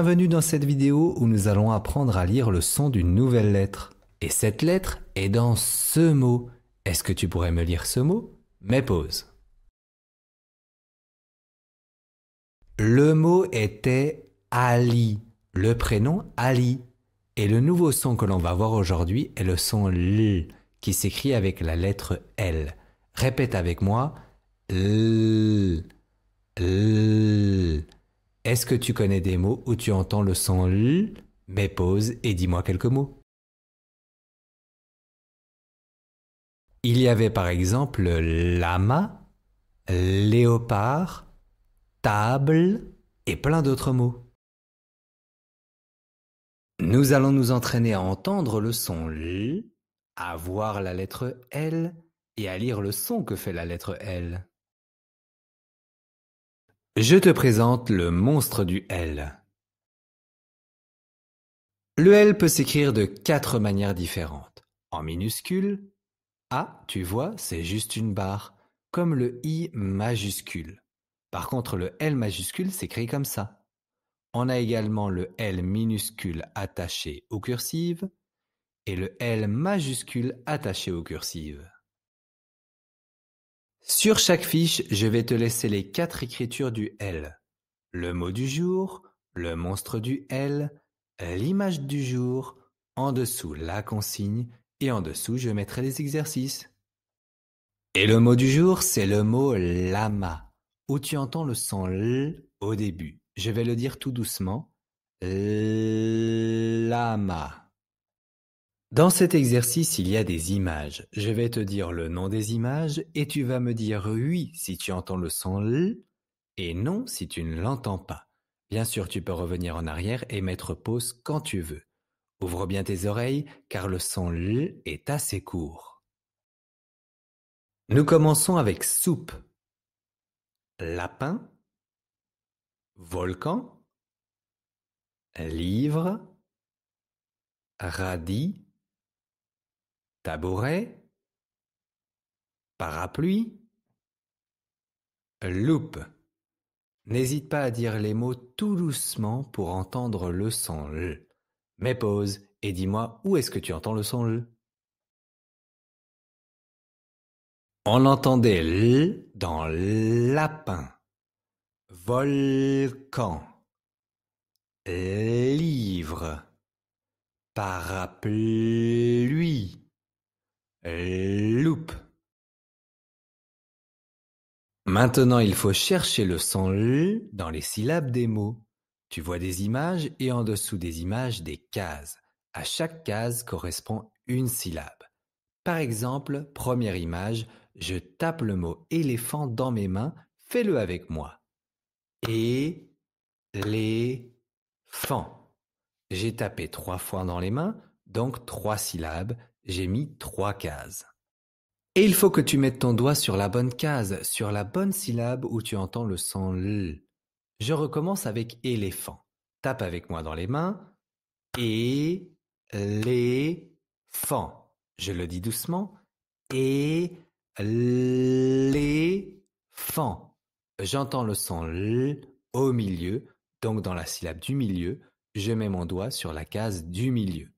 Bienvenue dans cette vidéo où nous allons apprendre à lire le son d'une nouvelle lettre. Et cette lettre est dans ce mot. Est-ce que tu pourrais me lire ce mot Mais pause. Le mot était Ali, le prénom Ali. Et le nouveau son que l'on va voir aujourd'hui est le son L qui s'écrit avec la lettre L. Répète avec moi L. Est-ce que tu connais des mots où tu entends le son L Mais pause et dis-moi quelques mots. Il y avait par exemple lama, léopard, table et plein d'autres mots. Nous allons nous entraîner à entendre le son L, à voir la lettre L et à lire le son que fait la lettre L. Je te présente le monstre du L. Le L peut s'écrire de quatre manières différentes. En minuscule, A, tu vois, c'est juste une barre, comme le I majuscule. Par contre, le L majuscule s'écrit comme ça. On a également le L minuscule attaché aux cursives et le L majuscule attaché aux cursives. Sur chaque fiche, je vais te laisser les quatre écritures du L. Le mot du jour, le monstre du L, l'image du jour, en dessous la consigne et en dessous je mettrai les exercices. Et le mot du jour, c'est le mot lama, où tu entends le son L au début. Je vais le dire tout doucement. Lama. Dans cet exercice, il y a des images. Je vais te dire le nom des images et tu vas me dire oui si tu entends le son L et non si tu ne l'entends pas. Bien sûr, tu peux revenir en arrière et mettre pause quand tu veux. Ouvre bien tes oreilles car le son L est assez court. Nous commençons avec soupe. Lapin. Volcan. Livre. Radis tabouret, parapluie, loupe. N'hésite pas à dire les mots tout doucement pour entendre le son L. Mais pause et dis-moi où est-ce que tu entends le son L. On entendait L dans lapin, volcan, livre, parapluie. L-LOOP. Maintenant il faut chercher le son L dans les syllabes des mots. Tu vois des images et en dessous des images des cases. À chaque case correspond une syllabe. Par exemple, première image, je tape le mot éléphant dans mes mains, fais-le avec moi. Et les fans. J'ai tapé trois fois dans les mains, donc trois syllabes, j'ai mis trois cases. Et il faut que tu mettes ton doigt sur la bonne case, sur la bonne syllabe où tu entends le son L. Je recommence avec éléphant. Tape avec moi dans les mains. Et éléphant. Je le dis doucement. éléphant. J'entends le son L au milieu, donc dans la syllabe du milieu, je mets mon doigt sur la case du milieu.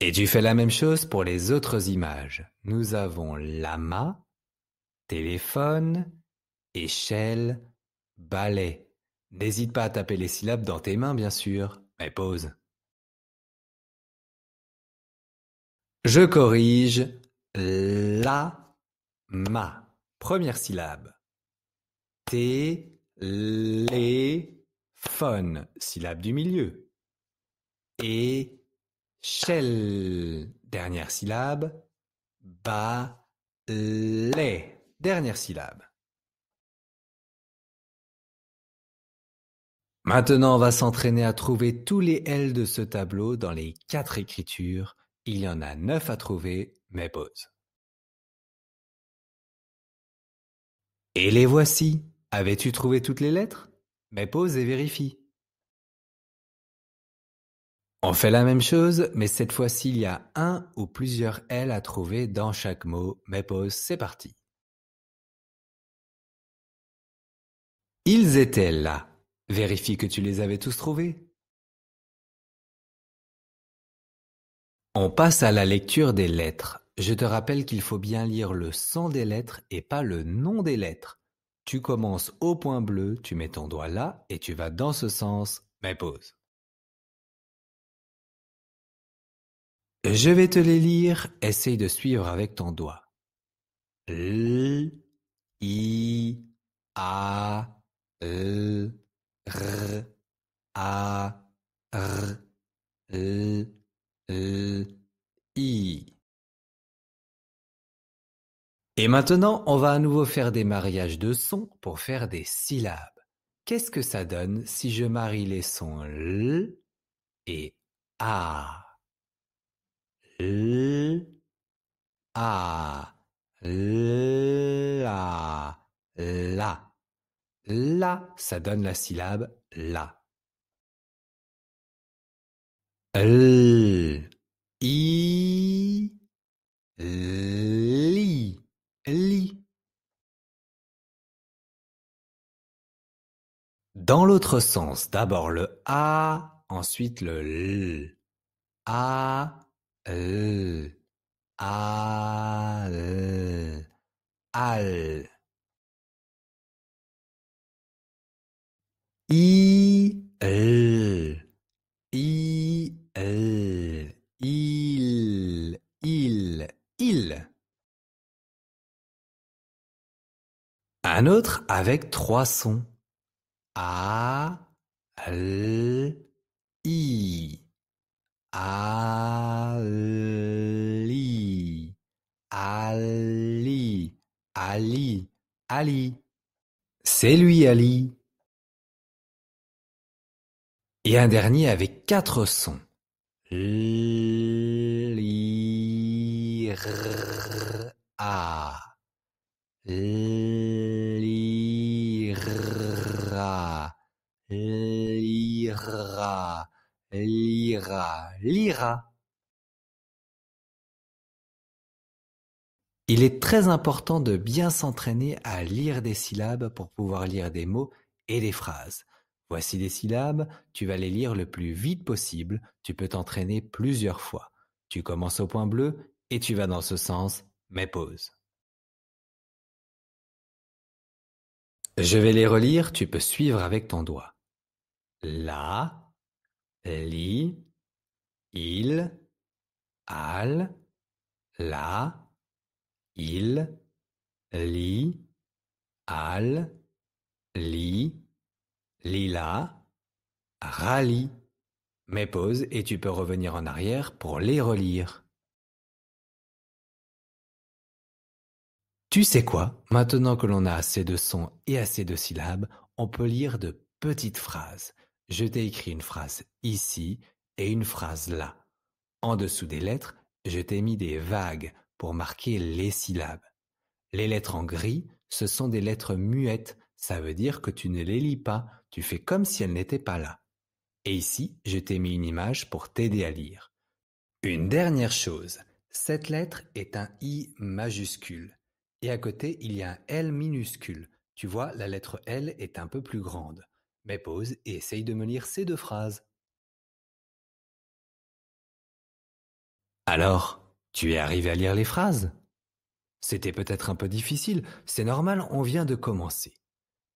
Et tu fais la même chose pour les autres images. Nous avons lama, téléphone, échelle, balai. N'hésite pas à taper les syllabes dans tes mains, bien sûr, mais pause. Je corrige la ma. Première syllabe. Phone. Syllabe du milieu. Et Shell, dernière syllabe. Ba, dernière syllabe. Maintenant, on va s'entraîner à trouver tous les L de ce tableau dans les quatre écritures. Il y en a neuf à trouver, mais pause. Et les voici. Avais-tu trouvé toutes les lettres Mais pause et vérifie. On fait la même chose, mais cette fois-ci il y a un ou plusieurs L à trouver dans chaque mot. Mais pause, c'est parti. Ils étaient là. Vérifie que tu les avais tous trouvés. On passe à la lecture des lettres. Je te rappelle qu'il faut bien lire le sang des lettres et pas le nom des lettres. Tu commences au point bleu, tu mets ton doigt là et tu vas dans ce sens, mais pause. Je vais te les lire, essaye de suivre avec ton doigt. L I A L R A R L L e, I. Et maintenant, on va à nouveau faire des mariages de sons pour faire des syllabes. Qu'est-ce que ça donne si je marie les sons L et A l a la la. La, ça donne la syllabe la. L i li li. Dans l'autre sens, d'abord le a, ensuite le l. A i i il il il un autre avec trois sons a l i Ali, Ali, Ali, Ali. C'est lui, Ali. Et un dernier avec quatre sons. Lira, lira. Il est très important de bien s'entraîner à lire des syllabes pour pouvoir lire des mots et des phrases. Voici des syllabes, tu vas les lire le plus vite possible, tu peux t'entraîner plusieurs fois. Tu commences au point bleu et tu vas dans ce sens, mais pause. Je vais les relire, tu peux suivre avec ton doigt. Là li, il, al, la, il, li, al, li, lila, rali. Mets pause et tu peux revenir en arrière pour les relire. Tu sais quoi Maintenant que l'on a assez de sons et assez de syllabes, on peut lire de petites phrases. Je t'ai écrit une phrase ici et une phrase là. En dessous des lettres, je t'ai mis des vagues pour marquer les syllabes. Les lettres en gris, ce sont des lettres muettes, ça veut dire que tu ne les lis pas, tu fais comme si elles n'étaient pas là. Et ici, je t'ai mis une image pour t'aider à lire. Une dernière chose, cette lettre est un I majuscule. Et à côté, il y a un L minuscule. Tu vois, la lettre L est un peu plus grande mais pause et essaye de me lire ces deux phrases. Alors, tu es arrivé à lire les phrases C'était peut-être un peu difficile, c'est normal, on vient de commencer.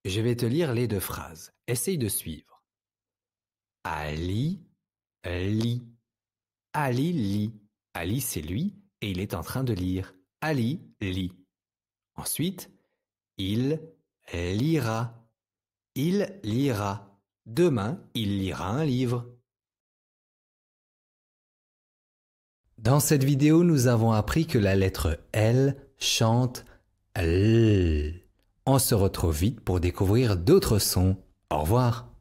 Je vais te lire les deux phrases. Essaye de suivre. Ali, lit. Ali lit. Ali, c'est lui, et il est en train de lire. Ali lit. Ensuite, il lira. Il lira. Demain il lira un livre. Dans cette vidéo, nous avons appris que la lettre L chante L. On se retrouve vite pour découvrir d'autres sons. Au revoir